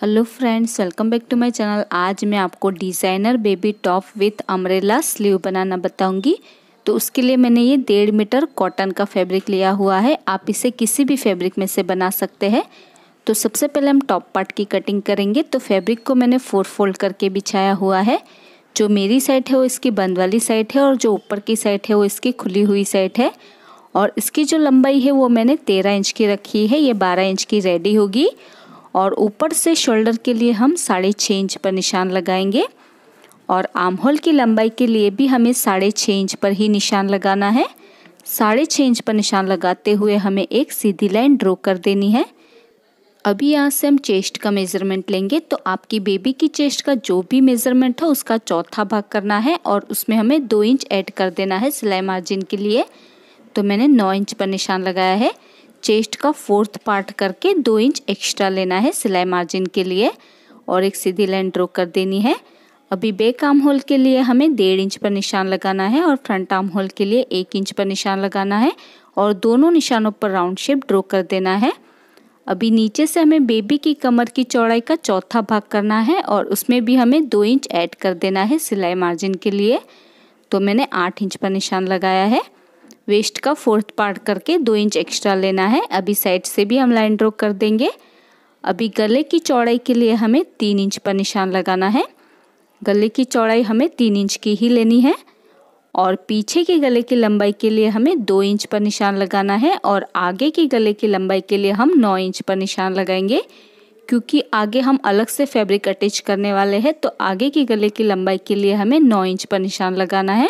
hello friends welcome back to my channel आज मैं आपको designer baby top with umbrella sleeve बनाना बताऊंगी तो उसके लिए मैंने ये डेढ़ मीटर कॉटन का फैब्रिक लिया हुआ है आप इसे किसी भी फैब्रिक में से बना सकते हैं तो सबसे पहले हम टॉप पार्ट की कटिंग करेंगे तो फैब्रिक को मैंने फोर फोल्ड करके बिछाया हुआ है जो मेरी साइड है वो इसकी बंद वाली साइड है और जो ऊपर की साइड है वो इसकी खुली हुई साइड है और इसकी जो लंबाई है वो मैंने तेरह इंच की रखी है ये बारह इंच की रेडी होगी और ऊपर से शोल्डर के लिए हम साढ़े छः इंच पर निशान लगाएंगे और आर्म होल की लंबाई के लिए भी हमें साढ़े छः इंच पर ही निशान लगाना है साढ़े छः इंच पर निशान लगाते हुए हमें एक सीधी लाइन ड्रॉ कर देनी है अभी यहाँ से हम चेस्ट का मेज़रमेंट लेंगे तो आपकी बेबी की चेस्ट का जो भी मेज़रमेंट हो उसका चौथा भाग करना है और उसमें हमें दो इंच ऐड कर देना है सिलाई मार्जिन के लिए तो मैंने नौ इंच पर निशान लगाया है चेस्ट का फोर्थ पार्ट करके दो इंच एक्स्ट्रा लेना है सिलाई मार्जिन के लिए और एक सीधी लाइन ड्रॉ कर देनी है अभी बैक आर्म होल के लिए हमें डेढ़ इंच पर निशान लगाना है और फ्रंट आर्म होल के लिए एक इंच पर निशान लगाना है और दोनों निशानों पर राउंड शेप ड्रॉ कर देना है अभी नीचे से हमें बेबी की कमर की चौड़ाई का चौथा भाग करना है और उसमें भी हमें दो इंच ऐड कर देना है सिलाई मार्जिन के लिए तो मैंने आठ इंच पर निशान लगाया है वेस्ट का फोर्थ पार्ट करके दो इंच एक्स्ट्रा लेना है अभी साइड से भी हम लाइन ड्रॉ कर देंगे अभी गले की चौड़ाई के लिए हमें तीन इंच पर निशान लगाना है गले की चौड़ाई हमें तीन इंच की ही लेनी है और पीछे के गले की लंबाई के लिए हमें दो इंच पर निशान लगाना है और आगे के गले की लंबाई के लिए हम नौ इंच पर निशान लगाएंगे क्योंकि आगे हम अलग से फैब्रिक अटैच करने वाले हैं तो आगे के गले की लंबाई के लिए हमें नौ इंच पर निशान लगाना है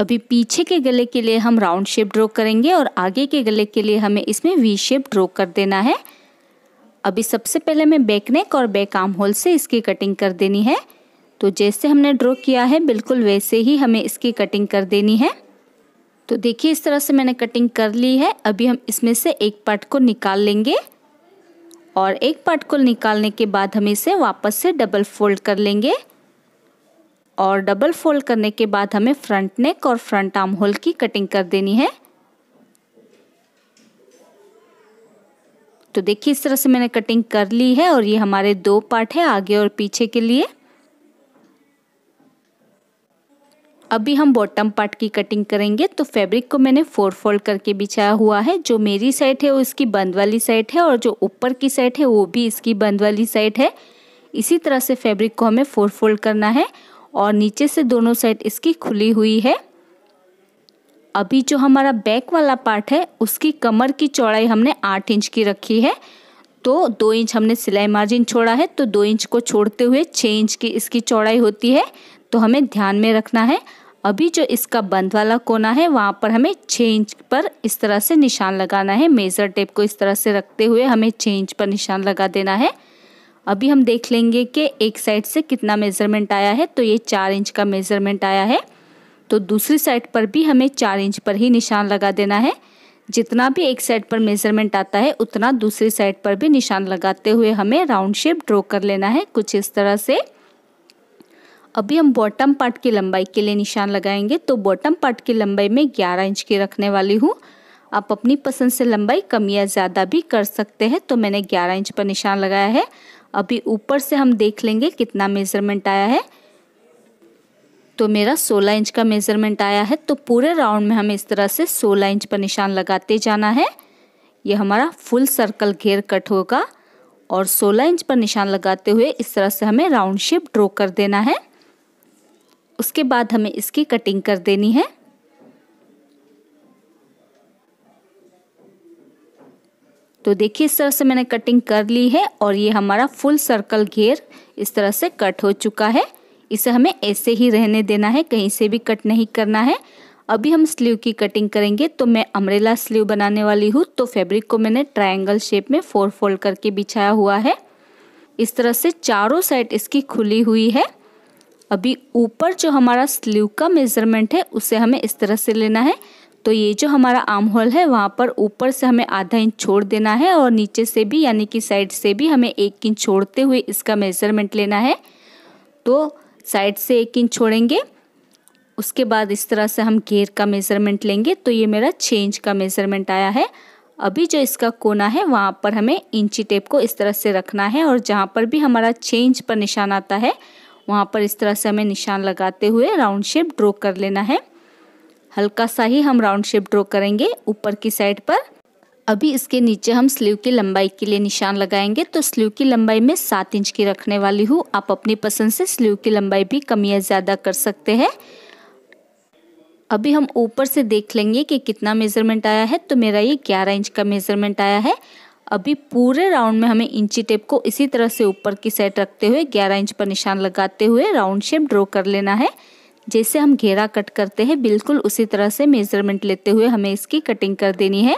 अभी पीछे के गले के लिए हम राउंड शेप ड्रॉ करेंगे और आगे के गले के लिए हमें इसमें वी शेप ड्रॉ कर देना है अभी सबसे पहले मैं बैक नेक और बैक आर्म होल से इसकी कटिंग कर देनी है तो जैसे हमने ड्रॉ किया है बिल्कुल वैसे ही हमें इसकी कटिंग कर देनी है तो देखिए इस तरह से मैंने कटिंग कर ली है अभी हम इसमें से एक पार्ट को निकाल लेंगे और एक पार्ट को निकालने के बाद हम इसे वापस से डबल फोल्ड कर लेंगे और डबल फोल्ड करने के बाद हमें फ्रंट नेक और फ्रंट आर्म होल की कटिंग कर देनी है तो देखिए इस तरह से मैंने कटिंग कर ली है और ये हमारे दो पार्ट है आगे और पीछे के लिए अभी हम बॉटम पार्ट की कटिंग करेंगे तो फैब्रिक को मैंने फोर फोल्ड करके बिछाया हुआ है जो मेरी साइड है वो इसकी बंद वाली साइड है और जो ऊपर की साइड है वो भी इसकी बंद वाली साइड है इसी तरह से फैब्रिक को हमें फोर फोल्ड करना है और नीचे से दोनों साइड इसकी खुली हुई है अभी जो हमारा बैक वाला पार्ट है उसकी कमर की चौड़ाई हमने आठ इंच की रखी है तो दो इंच हमने सिलाई मार्जिन छोड़ा है तो दो इंच को छोड़ते हुए छः इंच की इसकी चौड़ाई होती है तो हमें ध्यान में रखना है अभी जो इसका बंद वाला कोना है वहाँ पर हमें छः इंच पर इस तरह से निशान लगाना है मेज़र टेप को इस तरह से रखते हुए हमें छः इंच पर निशान लगा देना है अभी हम देख लेंगे कि एक साइड से कितना मेज़रमेंट आया है तो ये चार इंच का मेज़रमेंट आया है तो दूसरी साइड पर भी हमें चार इंच पर ही निशान लगा देना है जितना भी एक साइड पर मेज़रमेंट आता है उतना दूसरी साइड पर भी निशान लगाते हुए हमें राउंड शेप ड्रॉ कर लेना है कुछ इस तरह से अभी हम बॉटम पार्ट की लंबाई के लिए निशान लगाएंगे तो बॉटम पार्ट की लंबाई में 11 इंच की रखने वाली हूँ आप अपनी पसंद से लंबाई कम या ज़्यादा भी कर सकते हैं तो मैंने 11 इंच पर निशान लगाया है अभी ऊपर से हम देख लेंगे कितना मेज़रमेंट आया है तो मेरा 16 इंच का मेज़रमेंट आया है तो पूरे राउंड में हमें इस तरह से 16 इंच पर निशान लगाते जाना है ये हमारा फुल सर्कल घेर कट होगा और 16 इंच पर निशान लगाते हुए इस तरह से हमें राउंड शेप ड्रॉ कर देना है उसके बाद हमें इसकी कटिंग कर देनी है तो देखिए इस तरह से मैंने कटिंग कर ली है और ये हमारा फुल सर्कल घेर इस तरह से कट हो चुका है इसे हमें ऐसे ही रहने देना है कहीं से भी कट नहीं करना है अभी हम स्लीव की कटिंग करेंगे तो मैं अमरेला स्लीव बनाने वाली हूँ तो फैब्रिक को मैंने ट्रायंगल शेप में फोर फोल्ड करके बिछाया हुआ है इस तरह से चारों साइड इसकी खुली हुई है अभी ऊपर जो हमारा स्लीव का मेज़रमेंट है उसे हमें इस तरह से लेना है तो ये जो हमारा आर्म होल है वहाँ पर ऊपर से हमें आधा इंच छोड़ देना है और नीचे से भी यानी कि साइड से भी हमें एक इंच छोड़ते हुए इसका मेज़रमेंट लेना है तो साइड से एक इंच छोड़ेंगे उसके बाद इस तरह से हम घेर का मेज़रमेंट लेंगे तो ये मेरा छः इंच का मेज़रमेंट आया है अभी जो इसका कोना है वहाँ पर हमें इंची टेप को इस तरह से रखना है और जहाँ पर भी हमारा छः इंच पर निशान आता है वहाँ पर इस तरह से हमें निशान लगाते हुए राउंड शेप ड्रॉ कर लेना है हल्का सा ही हम राउंड शेप ड्रॉ करेंगे ऊपर की साइड पर अभी इसके नीचे हम स्लीव की लंबाई के लिए निशान लगाएंगे तो स्लीव की लंबाई में सात इंच की रखने वाली हूँ आप अपनी पसंद से स्लीव की लंबाई भी कम या ज़्यादा कर सकते हैं अभी हम ऊपर से देख लेंगे कि कितना मेज़रमेंट आया है तो मेरा ये ग्यारह इंच का मेज़रमेंट आया है अभी पूरे राउंड में हमें इंची टेप को इसी तरह से ऊपर की साइड रखते हुए ग्यारह इंच पर निशान लगाते हुए राउंड शेप ड्रॉ कर लेना है जैसे हम घेरा कट करते हैं बिल्कुल उसी तरह से मेज़रमेंट लेते हुए हमें इसकी कटिंग कर देनी है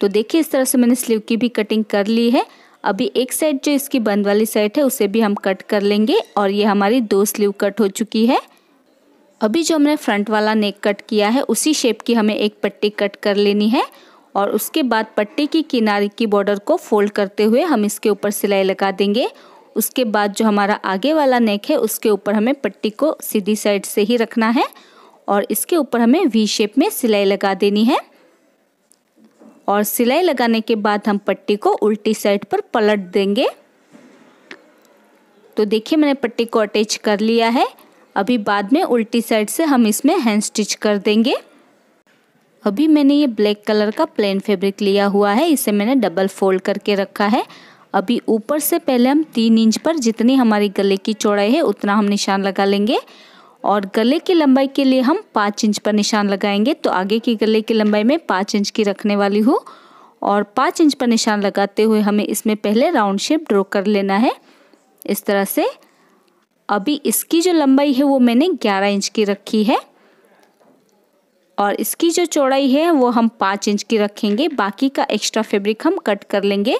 तो देखिए इस तरह से मैंने स्लीव की भी कटिंग कर ली है अभी एक साइड जो इसकी बंद वाली साइड है उसे भी हम कट कर लेंगे और ये हमारी दो स्लीव कट हो चुकी है अभी जो हमने फ्रंट वाला नेक कट किया है उसी शेप की हमें एक पट्टी कट कर लेनी है और उसके बाद पट्टी की किनारे की बॉर्डर को फोल्ड करते हुए हम इसके ऊपर सिलाई लगा देंगे उसके बाद जो हमारा आगे वाला नेक है उसके ऊपर हमें पट्टी को सीधी साइड से ही रखना है और इसके ऊपर हमें वी शेप में सिलाई लगा देनी है और सिलाई लगाने के बाद हम पट्टी को उल्टी साइड पर पलट देंगे तो देखिए मैंने पट्टी को अटैच कर लिया है अभी बाद में उल्टी साइड से हम इसमें हैंड स्टिच कर देंगे अभी मैंने ये ब्लैक कलर का प्लेन फैब्रिक लिया हुआ है इसे मैंने डबल फोल्ड करके रखा है अभी ऊपर से पहले हम तीन इंच पर जितनी हमारी गले की चौड़ाई है उतना हम निशान लगा लेंगे और गले की लंबाई के लिए हम पाँच इंच पर निशान लगाएंगे तो आगे की गले की लंबाई में पाँच इंच की रखने वाली हूँ और पाँच इंच पर निशान लगाते हुए हमें इसमें पहले राउंड शेप ड्रॉ कर लेना है इस तरह से अभी इसकी जो लंबाई है वो मैंने ग्यारह इंच की रखी है और इसकी जो चौड़ाई है वो हम पाँच इंच की रखेंगे बाकी का एक्स्ट्रा फैब्रिक हम कट कर लेंगे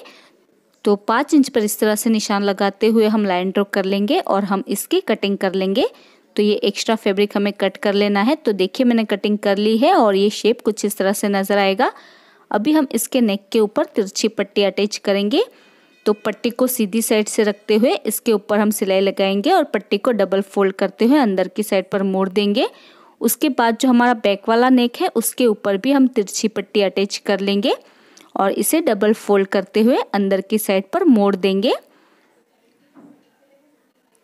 तो पाँच इंच पर इस तरह से निशान लगाते हुए हम लाइन ड्रॉ कर लेंगे और हम इसकी कटिंग कर लेंगे तो ये एक्स्ट्रा फैब्रिक हमें कट कर लेना है तो देखिए मैंने कटिंग कर ली है और ये शेप कुछ इस तरह से नज़र आएगा अभी हम इसके नेक के ऊपर तिरछी पट्टी अटैच करेंगे तो पट्टी को सीधी साइड से रखते हुए इसके ऊपर हम सिलाई लगाएंगे और पट्टी को डबल फोल्ड करते हुए अंदर की साइड पर मोड़ देंगे उसके बाद जो हमारा बैक वाला नेक है उसके ऊपर भी हम तिरछी पट्टी अटैच कर लेंगे और इसे डबल फोल्ड करते हुए अंदर की साइड पर मोड़ देंगे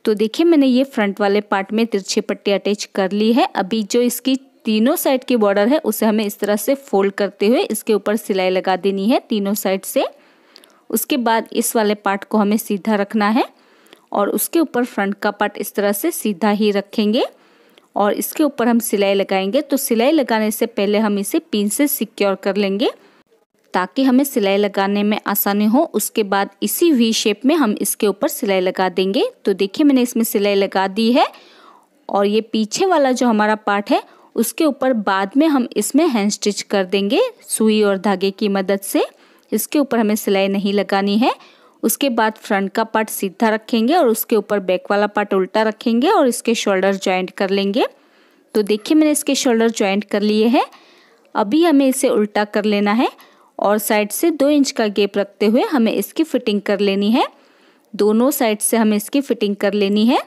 तो देखिए मैंने ये फ्रंट वाले पार्ट में तिरछी पट्टी अटैच कर ली है अभी जो इसकी तीनों साइड की बॉर्डर है उसे हमें इस तरह से फोल्ड करते हुए इसके ऊपर सिलाई लगा देनी है तीनों साइड से उसके बाद इस वाले पार्ट को हमें सीधा रखना है और उसके ऊपर फ्रंट का पार्ट इस तरह से सीधा ही रखेंगे और इसके ऊपर हम सिलाई लगाएंगे तो सिलाई लगाने से पहले हम इसे पिन से सिक्योर कर लेंगे ताकि हमें सिलाई लगाने में आसानी हो उसके बाद इसी वी शेप में हम इसके ऊपर सिलाई लगा देंगे तो देखिए मैंने इसमें सिलाई लगा दी है और ये पीछे वाला जो हमारा पार्ट है उसके ऊपर बाद में हम इसमें हैंड स्टिच कर देंगे सुई और धागे की मदद से इसके ऊपर हमें सिलाई नहीं लगानी है उसके बाद फ्रंट का पार्ट सीधा रखेंगे और उसके ऊपर बैक वाला पार्ट उल्टा रखेंगे और इसके शोल्डर ज्वाइंट कर लेंगे तो देखिए मैंने इसके शोल्डर ज्वाइंट कर लिए हैं अभी हमें इसे उल्टा कर लेना है और साइड से दो इंच का गेप रखते हुए हमें इसकी फिटिंग कर लेनी है दोनों साइड से हमें इसकी फिटिंग कर लेनी है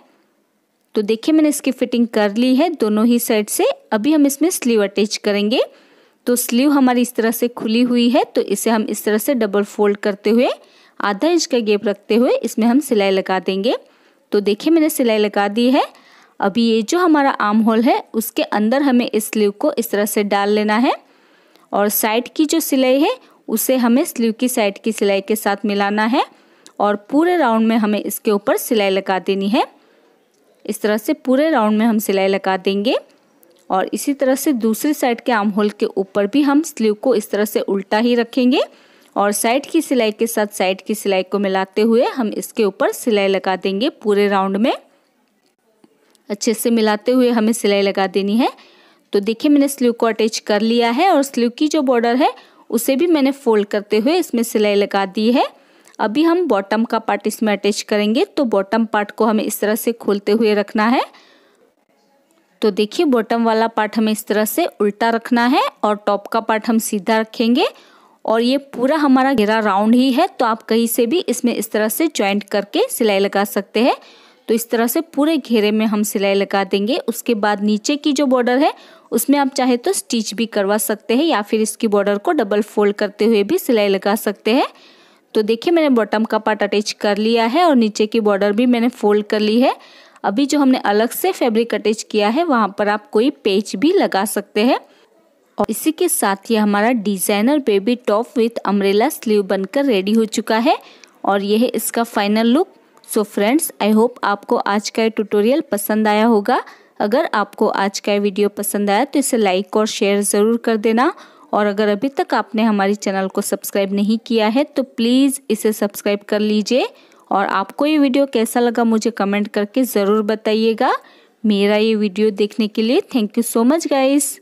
तो देखिए मैंने इसकी फिटिंग कर ली है दोनों ही साइड से अभी हम इसमें स्लीव अटैच करेंगे तो स्लीव हमारी इस तरह से खुली हुई है तो इसे हम इस तरह से डबल फोल्ड करते हुए आधा इंच का गेप रखते हुए इसमें हम सिलाई लगा देंगे तो देखिए मैंने सिलाई लगा दी है अभी ये जो हमारा आर्म होल है उसके अंदर हमें इस स्लीव को इस तरह से डाल लेना है और साइड की जो सिलाई है उसे हमें स्लीव की साइड की सिलाई के साथ मिलाना है और पूरे राउंड में हमें इसके ऊपर सिलाई लगा देनी है इस तरह से पूरे राउंड में हम सिलाई लगा देंगे और इसी तरह से दूसरी साइड के आर्म होल के ऊपर भी हम स्लीव को इस तरह से उल्टा ही रखेंगे और साइड की सिलाई के साथ साइड की सिलाई को मिलाते हुए हम इसके ऊपर सिलाई लगा देंगे पूरे राउंड में अच्छे से मिलाते हुए हमें सिलाई लगा देनी है तो देखिए मैंने स्लीव को अटैच कर लिया है और स्लीव की जो बॉर्डर है उसे भी मैंने फोल्ड करते हुए इसमें सिलाई लगा दी है अभी हम बॉटम का पार्ट इसमें अटैच करेंगे तो बॉटम पार्ट को हमें इस तरह से खोलते हुए रखना है तो देखिए बॉटम वाला पार्ट हमें इस तरह से उल्टा रखना है और टॉप का पार्ट हम सीधा रखेंगे और ये पूरा हमारा घेरा राउंड ही है तो आप कहीं से भी इसमें इस तरह से ज्वाइंट करके सिलाई लगा सकते हैं तो इस तरह से पूरे घेरे में हम सिलाई लगा देंगे उसके बाद नीचे की जो बॉर्डर है उसमें आप चाहे तो स्टिच भी करवा सकते हैं या फिर इसकी बॉर्डर को डबल फोल्ड करते हुए भी सिलाई लगा सकते हैं तो देखिए मैंने बॉटम का पार्ट अटैच कर लिया है और नीचे की बॉर्डर भी मैंने फोल्ड कर ली है अभी जो हमने अलग से फैब्रिक अटैच किया है वहाँ पर आप कोई पेज भी लगा सकते हैं और इसी के साथ ये हमारा designer baby top with umbrella sleeve बनकर रेडी हो चुका है और यह इसका final look so friends I hope आपको आज का ये ट्यूटोरियल पसंद आया होगा अगर आपको आज का ये वीडियो पसंद आया तो इसे लाइक और शेयर ज़रूर कर देना और अगर अभी तक आपने हमारे चैनल को सब्सक्राइब नहीं किया है तो प्लीज़ इसे सब्सक्राइब कर लीजिए और आपको ये वीडियो कैसा लगा मुझे कमेंट करके ज़रूर बताइएगा मेरा ये वीडियो देखने के लिए thank you so much guys